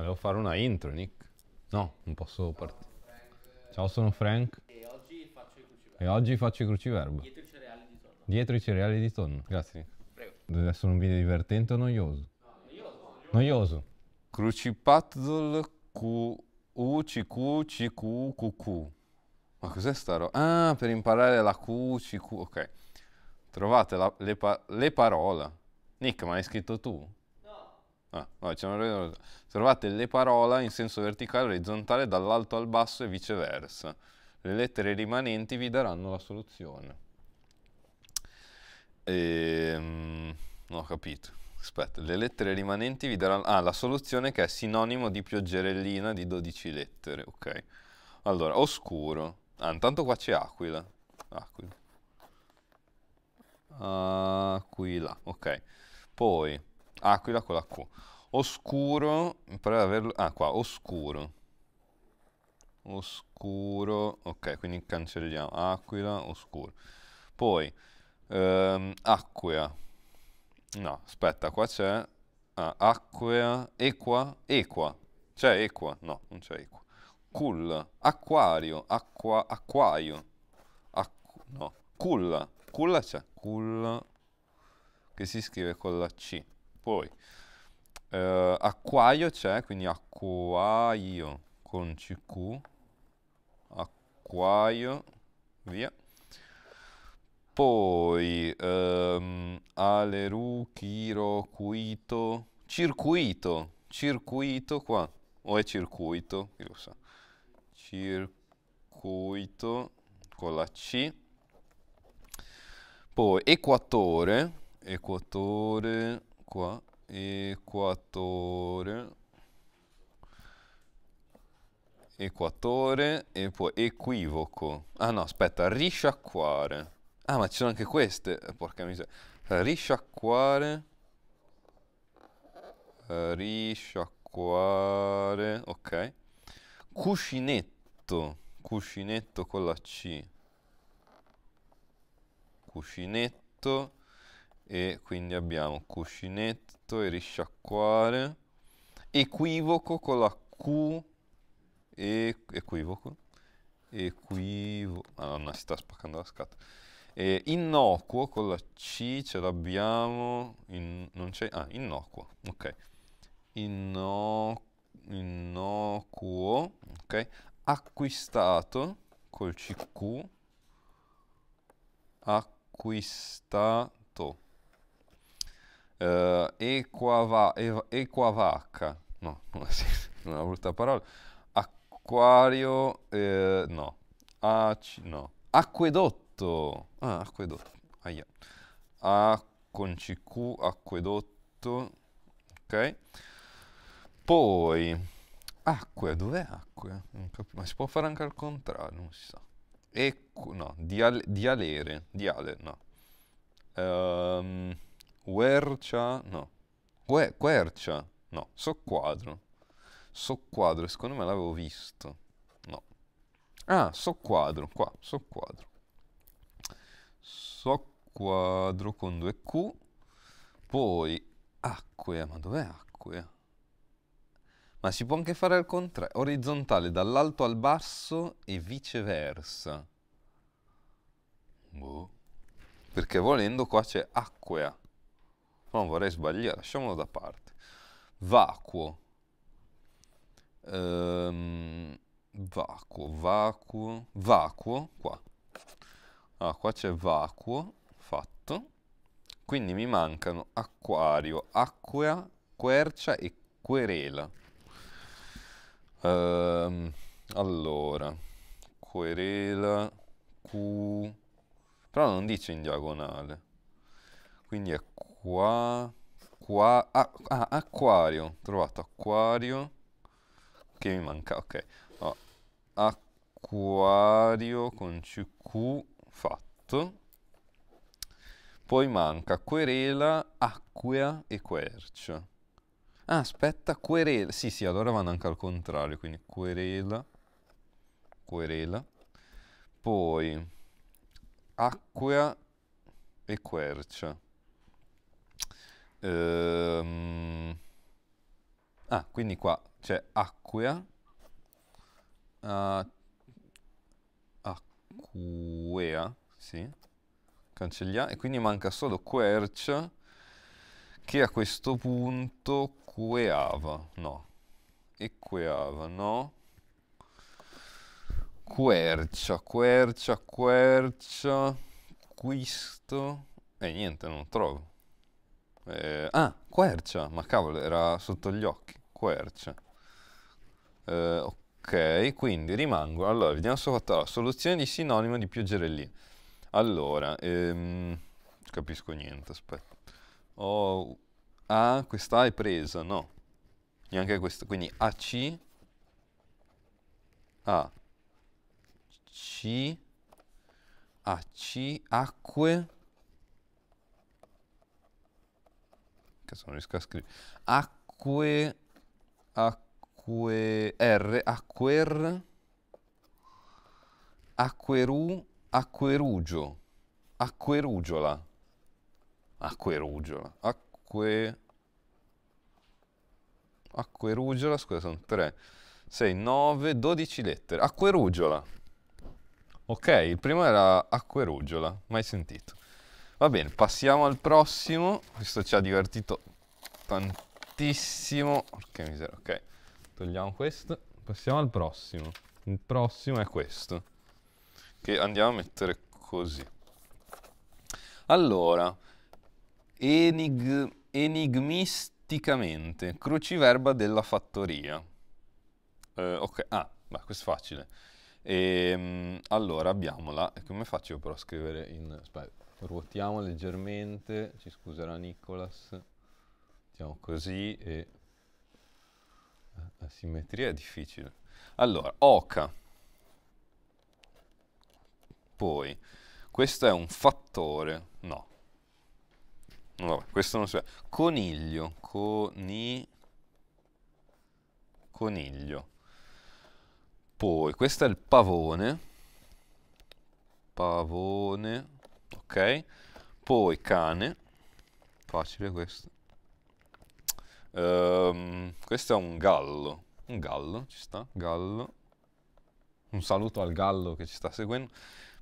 Volevo fare una intro, Nick. No, non posso partire. Ciao, sono Frank. E oggi faccio i cruciverbo. E oggi faccio i cruciverbi. Dietro i cereali di tonno. Dietro i cereali di tonno. Grazie, Nick. Prego. Deve essere un video divertente o noioso? No, noioso. Noioso. noioso. Crucipazzle Q... U, Ma cos'è sta roba? Ah, per imparare la QCQ. ok. Trovate la, le, pa le parole. Nick, ma hai scritto tu? Ah, no, cioè, trovate le parole in senso verticale e orizzontale dall'alto al basso e viceversa. Le lettere rimanenti vi daranno la soluzione. Ehm, non ho capito. Aspetta, le lettere rimanenti vi daranno... Ah, la soluzione che è sinonimo di pioggerellina di 12 lettere, ok. Allora, oscuro. Ah, intanto qua c'è aquila. Aquila. Aquila, ok. Poi... Aquila ah, con la Q. Oscuro, mi pare di averlo... Ah, qua, oscuro. Oscuro, ok, quindi cancelliamo. Aquila, oscuro. Poi, ehm, acquea. No, aspetta, qua c'è... Ah, acquea, equa, equa. C'è equa? No, non c'è equa. Cool, acquario, acqua, acquaio. Acqu no, culla, culla c'è. Culla, che si scrive con la C. Poi eh, acquaio c'è, quindi acquaio con CQ, acquaio, via. Poi ehm, Aleru, Chiro, Cuito, circuito, circuito qua, o è circuito, chi lo sa, circuito con la C, poi equatore, equatore, qua equatore equatore e poi equivoco ah no aspetta risciacquare ah ma ci sono anche queste porca miseria risciacquare risciacquare ok cuscinetto cuscinetto con la C cuscinetto e quindi abbiamo cuscinetto e risciacquare, equivoco con la Q, e, equivoco, equivoco, madonna si sta spaccando la scatola, e innocuo con la C ce l'abbiamo, in, non c'è, ah innocuo, ok, Inno, innocuo, ok, acquistato col CQ, acquistato uh, equava, ev, equavacca, no, una brutta parola, acquario, eh, no, Ac, no, acquedotto, ah, acquedotto, aia, ah, con CQ, acquedotto, ok? Poi, acque, dov'è acque? Ma si può fare anche al contrario, non si sa. Equ, no, dial, dialere, diale, no. Um, Quercia, no. Que, quercia, no. Socquadro. Socquadro, secondo me l'avevo visto. No. Ah, soquadro, qua, soquadro. Soquadro con due Q. Poi acquea, ma dov'è acquea? Ma si può anche fare al contrario, orizzontale dall'alto al basso e viceversa. Boh. Perché volendo qua c'è acquea non vorrei sbagliare, lasciamolo da parte. Vacuo. Ehm, vacuo, vacuo, vacuo, qua. Allora, ah, qua c'è vacuo, fatto. Quindi mi mancano acquario, acquea, quercia e querela. Ehm, allora, querela, Q... Però non dice in diagonale. Quindi è qua... qua ah, ah, acquario. Trovato acquario. Che mi manca, ok. Oh, acquario con CQ fatto. Poi manca querela, acquea e quercia. Ah, aspetta, querela. Sì, sì, allora vanno anche al contrario, quindi querela, querela. Poi acquea e quercia. Ehm, ah, quindi qua c'è acquea. Uh, acquea, sì. Cancelliamo. E quindi manca solo querch che a questo punto queava. No. E queava, no. Quercia, quercia, quercia. Questo. E eh, niente, non trovo. Eh, ah, Quercia, ma cavolo, era sotto gli occhi. Quercia. Eh, ok, quindi rimango. Allora, vediamo se ho fatto la soluzione di sinonimo di pioggerellino. Allora, ehm, capisco niente, aspetta. Oh, ah, questa è presa, no. Neanche questa, quindi AC, A, C, AC, acque, Cazzo, non riesco a scrivere. Acque. Acque. R. Acquer. Acqueru. Acquerugio. Acquerugiola. Acquerugiola. Acque. Acquerugiola, scusa, sono 3, 6, 9, 12 lettere. Acquerugiola. Ok, il primo era Acquerugiola, mai sentito. Va bene, passiamo al prossimo. Questo ci ha divertito tantissimo. Porca miseria, ok. Togliamo questo. Passiamo al prossimo. Il prossimo è questo. Che andiamo a mettere così. Allora, enig enigmisticamente, cruciverba della fattoria. Eh, ok, ah, beh, questo è facile. Ehm, e, allora abbiamo la... Come faccio però a scrivere in... Aspetta ruotiamo leggermente, ci scuserà Nicolas, mettiamo così e la simmetria è difficile. Allora, oca. Poi, questo è un fattore, no. Vabbè, questo non si vede. Coniglio, coni... Coniglio. Poi, questo è il pavone. Pavone ok poi cane facile questo um, questo è un gallo un gallo ci sta gallo un saluto al gallo che ci sta seguendo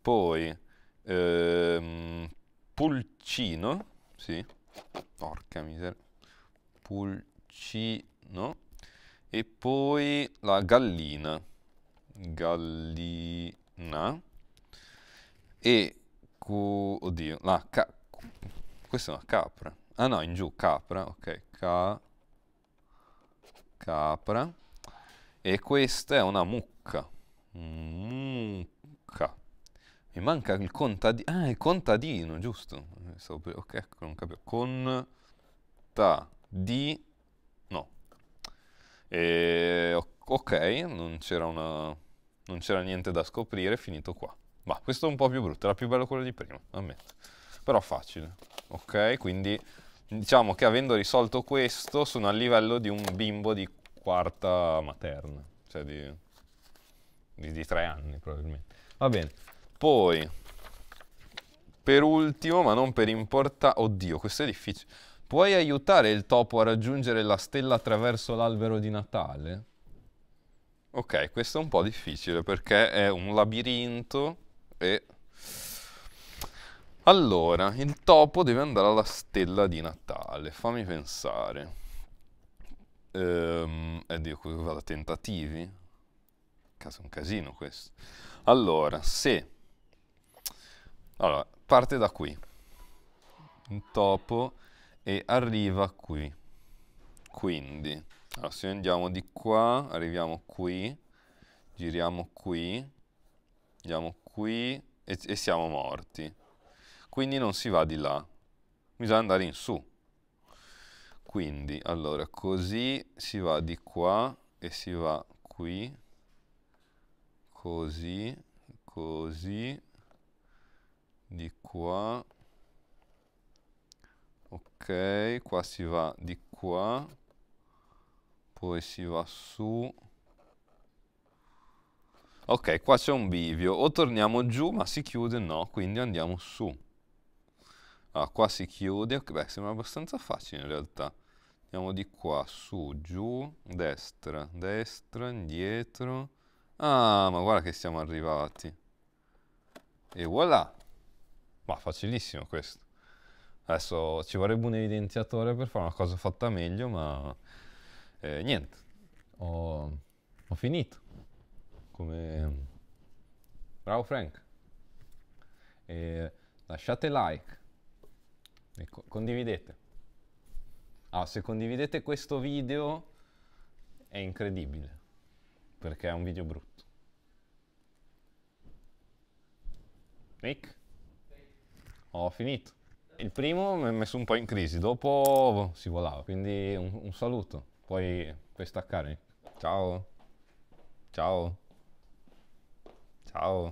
poi um, pulcino sì porca miseria pulcino e poi la gallina gallina e Q, oddio, la K, questa è una capra. Ah no, in giù, capra, ok, K, capra. E questa è una mucca. Mucca. Mi manca il contadino. Ah, il contadino, giusto. ok, ecco, non capivo. Con ta di no. E, ok, non c'era una non c'era niente da scoprire, finito qua. Ma questo è un po' più brutto, era più bello quello di prima, ammetto. Però facile. Ok, quindi diciamo che avendo risolto questo sono al livello di un bimbo di quarta materna, cioè di, di, di tre anni probabilmente. Va bene. Poi, per ultimo, ma non per importanza... Oddio, questo è difficile. Puoi aiutare il topo a raggiungere la stella attraverso l'albero di Natale? Ok, questo è un po' difficile perché è un labirinto e... Allora, il topo deve andare alla stella di Natale, fammi pensare. Ehm, eh, cosa vado a tentativi? Caso un casino questo. Allora, se... Allora, parte da qui. Il topo e arriva qui. Quindi, allora, se andiamo di qua, arriviamo qui, giriamo qui, andiamo qui e, e siamo morti. Quindi non si va di là, bisogna andare in su. Quindi, allora, così si va di qua e si va qui, così, così, di qua, ok, qua si va di qua, poi si va su, Ok, qua c'è un bivio, o torniamo giù, ma si chiude, no, quindi andiamo su. Allora, ah, qua si chiude, beh, sembra abbastanza facile in realtà. Andiamo di qua, su, giù, destra, destra, indietro. Ah, ma guarda che siamo arrivati. E voilà! Ma facilissimo questo. Adesso ci vorrebbe un evidenziatore per fare una cosa fatta meglio, ma eh, niente. Ho, ho finito come... Bravo Frank. E lasciate like e co condividete. Ah, se condividete questo video è incredibile perché è un video brutto. Nick? Ho finito. Il primo mi ha messo un po' in crisi, dopo si volava, quindi un, un saluto, poi puoi staccare. Ciao. Ciao. Ciao.